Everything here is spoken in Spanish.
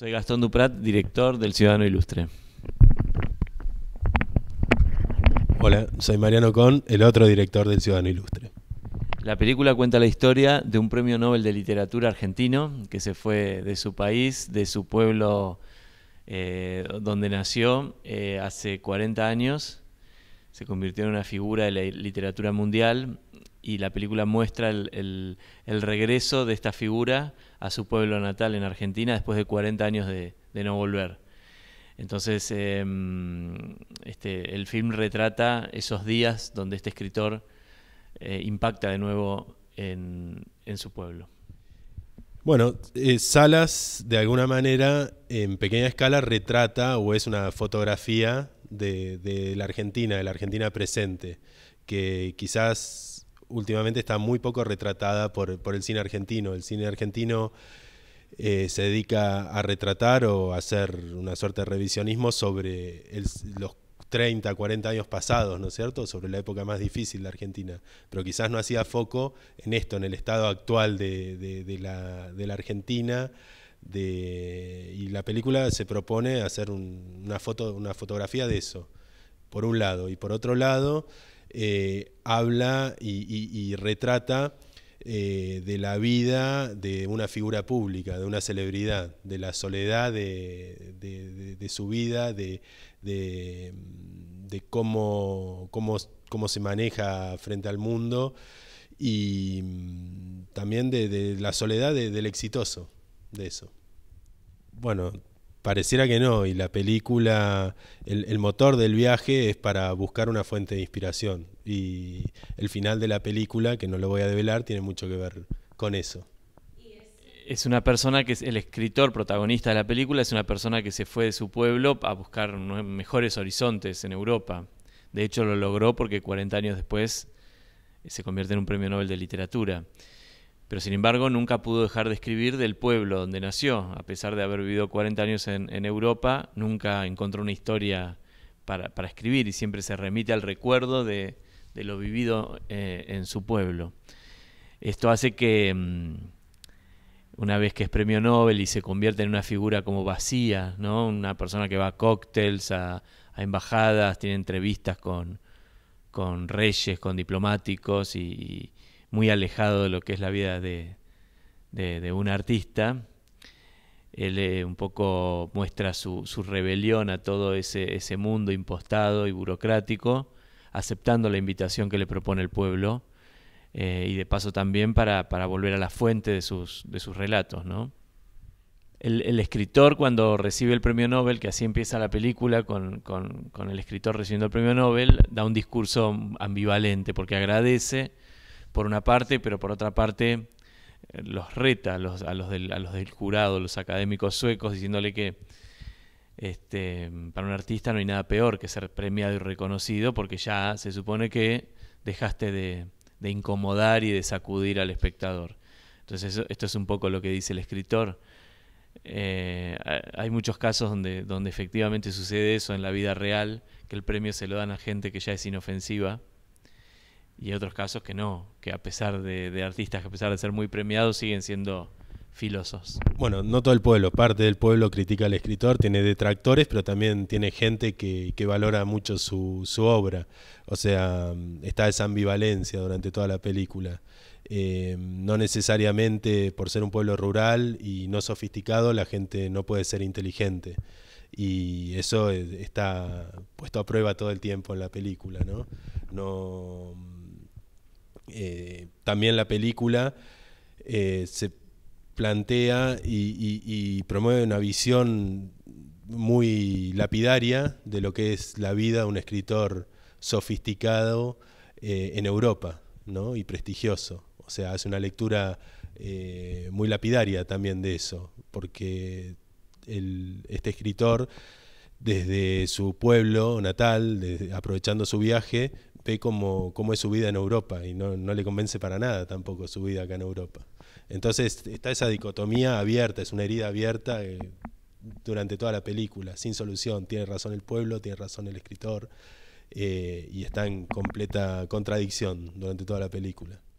Soy Gastón Duprat, director del Ciudadano Ilustre. Hola, soy Mariano Con, el otro director del Ciudadano Ilustre. La película cuenta la historia de un premio Nobel de literatura argentino que se fue de su país, de su pueblo eh, donde nació eh, hace 40 años se convirtió en una figura de la literatura mundial y la película muestra el, regreso de esta figura a su pueblo natal en Argentina después de 40 años de, no volver. Entonces, em, este, el film retrata esos días donde este escritor eh, impacta de nuevo en, su pueblo. Bueno, eh, Salas de alguna manera en pequeña escala retrata o es una fotografía de, la Argentina, de la Argentina presente, que quizás últimamente está muy poco retratada por, el cine argentino. El cine argentino eh, se dedica a retratar o a hacer una suerte de revisionismo sobre los 30, 40 años pasados, ¿no es cierto?, sobre la época más difícil de Argentina. Pero quizás no hacía foco en esto, en el estado actual de la Argentina y la película se propone hacer una, foto, una fotografía de eso, por un lado. Y por otro lado, eh, habla y, retrata eh, de la vida de una figura pública, de una celebridad, de la soledad de, su vida, de, cómo se maneja frente al mundo y mm, también de, la soledad del exitoso de eso. Bueno, pareciera que no, y la película, el, motor del viaje es para buscar una fuente de inspiración, y el final de la película, que no lo voy a develar, tiene mucho que ver con eso. Es una persona que es el escritor protagonista de la película, es una persona que se fue de su pueblo a buscar mejores horizontes en Europa. De hecho, lo logró porque 40 años después eh, se convierte en un premio Nobel de literatura pero sin embargo nunca pudo dejar de escribir del pueblo donde nació, a pesar de haber vivido 40 años en, Europa, nunca encontró una historia para, escribir y siempre se remite al recuerdo de, lo vivido eh, en su pueblo. Esto hace que... Mm, una vez que es premio Nobel y se convierte en una figura como vacía, ¿no? Una persona que va a cócteles, a, embajadas, tiene entrevistas con, con, reyes, con diplomáticos y, muy alejado de lo que es la vida de, un artista. Él eh, un poco muestra su, rebelión a todo ese, mundo impostado y burocrático, aceptando la invitación que le propone el pueblo, eh, y de paso también para, volver a la fuente de sus, de sus relatos, El, escritor cuando recibe el premio Nobel, que así empieza la película con, el escritor recibiendo el premio Nobel, da un discurso ambivalente porque agradece por una parte, pero por otra parte eh, los reta a los, a los, del, a los jurado, los académicos suecos, diciéndole que este, para un artista no hay nada peor que ser premiado y reconocido, porque ya se supone que dejaste de, incomodar y de sacudir al espectador. Entonces esto es un poco lo que dice el escritor. Eh, hay muchos casos donde, donde efectivamente sucede eso en la vida real, que el premio se lo dan a gente que ya es inofensiva y otros casos que no, que a pesar de, artistas, que a pesar de ser muy premiados, siguen siendo filosos. Bueno, no todo el pueblo, parte del pueblo critica al escritor, tiene detractores, pero también tiene gente que, valora mucho su, obra. O sea, está esa ambivalencia durante toda la película. Eh, no necesariamente por ser un pueblo rural y no sofisticado, la gente no puede ser inteligente. Y eso está puesto a prueba todo el tiempo en la película, ¿no? No eh, también la película eh, se plantea y, promueve una visión muy lapidaria de lo que es la vida de un escritor sofisticado eh, en Europa y prestigioso. O sea, hace una lectura muy lapidaria también de eso, porque este escritor desde su pueblo natal, aprovechando su viaje, ve cómo, es su vida en Europa y no, le convence para nada tampoco su vida acá en Europa. Entonces está esa dicotomía abierta, es una herida abierta eh, durante toda la película, sin solución. Tiene razón el pueblo, tiene razón el escritor eh, y está en completa contradicción durante toda la película.